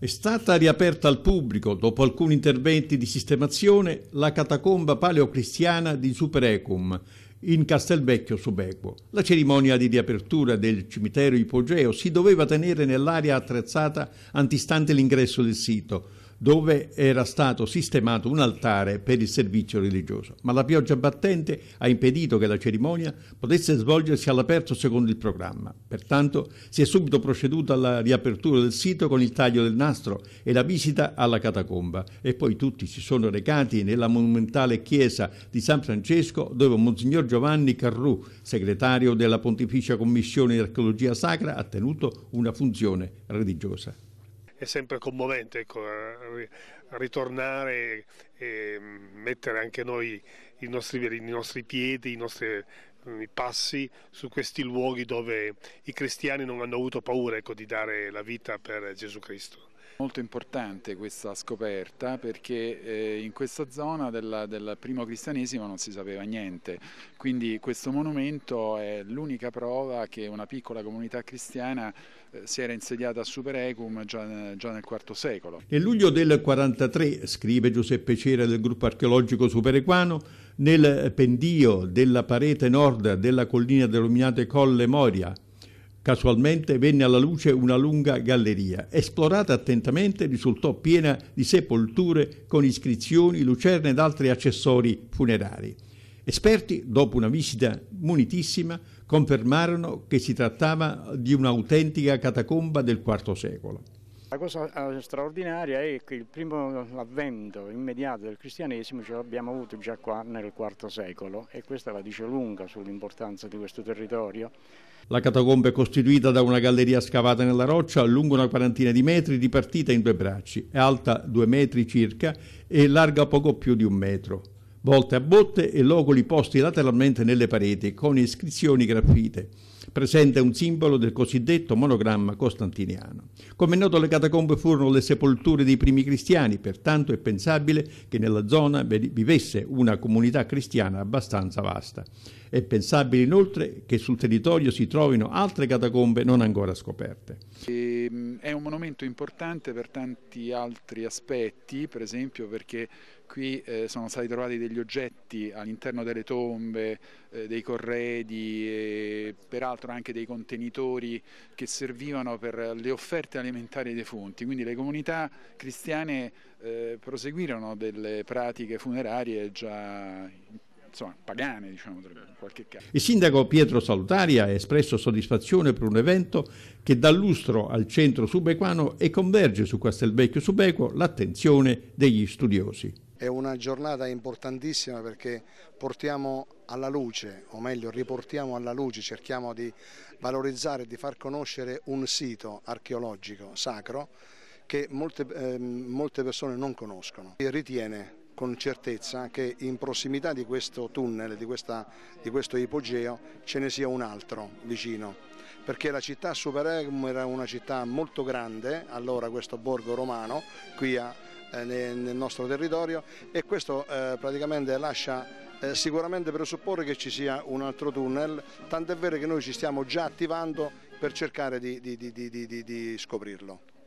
È stata riaperta al pubblico, dopo alcuni interventi di sistemazione, la catacomba paleocristiana di Superecum in Castelvecchio Subequo. La cerimonia di riapertura del cimitero ipogeo si doveva tenere nell'area attrezzata antistante l'ingresso del sito, dove era stato sistemato un altare per il servizio religioso, ma la pioggia battente ha impedito che la cerimonia potesse svolgersi all'aperto secondo il programma. Pertanto si è subito proceduto alla riapertura del sito con il taglio del nastro e la visita alla catacomba e poi tutti si sono recati nella monumentale chiesa di San Francesco dove Monsignor Giovanni Carrù, segretario della Pontificia Commissione di Archeologia Sacra, ha tenuto una funzione religiosa è sempre commovente ecco, ritornare e mettere anche noi i nostri, i nostri piedi, i nostri i passi su questi luoghi dove i cristiani non hanno avuto paura ecco, di dare la vita per Gesù Cristo. Molto importante questa scoperta perché eh, in questa zona del, del primo cristianesimo non si sapeva niente, quindi questo monumento è l'unica prova che una piccola comunità cristiana eh, si era insediata a Superecum già, già nel IV secolo. Nel luglio del 43, scrive Giuseppe Cera del gruppo archeologico superequano, nel pendio della parete nord della collina denominata Colle Moria, Casualmente venne alla luce una lunga galleria. Esplorata attentamente risultò piena di sepolture con iscrizioni, lucerne ed altri accessori funerari. Esperti, dopo una visita munitissima, confermarono che si trattava di un'autentica catacomba del IV secolo. La cosa eh, straordinaria è che il primo avvento immediato del cristianesimo ce l'abbiamo avuto già qua nel IV secolo e questa la dice lunga sull'importanza di questo territorio la catacomba è costituita da una galleria scavata nella roccia lunga una quarantina di metri, ripartita in due bracci, è alta due metri circa e larga poco più di un metro. Volte a botte e loculi posti lateralmente nelle pareti con iscrizioni graffite. Presente un simbolo del cosiddetto monogramma costantiniano. Come è noto le catacombe furono le sepolture dei primi cristiani, pertanto è pensabile che nella zona vivesse una comunità cristiana abbastanza vasta. È pensabile inoltre che sul territorio si trovino altre catacombe non ancora scoperte. Ehm, è un monumento importante per tanti altri aspetti, per esempio perché qui eh, sono stati trovati degli oggetti all'interno delle tombe, eh, dei corredi, peraltro anche dei contenitori che servivano per le offerte alimentari ai defunti. Quindi le comunità cristiane eh, proseguirono delle pratiche funerarie già in insomma, pagane, diciamo, in qualche caso. Il sindaco Pietro Salutaria ha espresso soddisfazione per un evento che dà lustro al centro subequano e converge su Castelvecchio Subequo l'attenzione degli studiosi. È una giornata importantissima perché portiamo alla luce, o meglio riportiamo alla luce, cerchiamo di valorizzare, di far conoscere un sito archeologico sacro che molte, eh, molte persone non conoscono. e Ritiene con certezza che in prossimità di questo tunnel, di, questa, di questo ipogeo, ce ne sia un altro vicino, perché la città Superegum era una città molto grande, allora questo borgo romano, qui a, eh, nel nostro territorio, e questo eh, praticamente lascia eh, sicuramente presupporre che ci sia un altro tunnel, tant'è vero che noi ci stiamo già attivando per cercare di, di, di, di scoprirlo.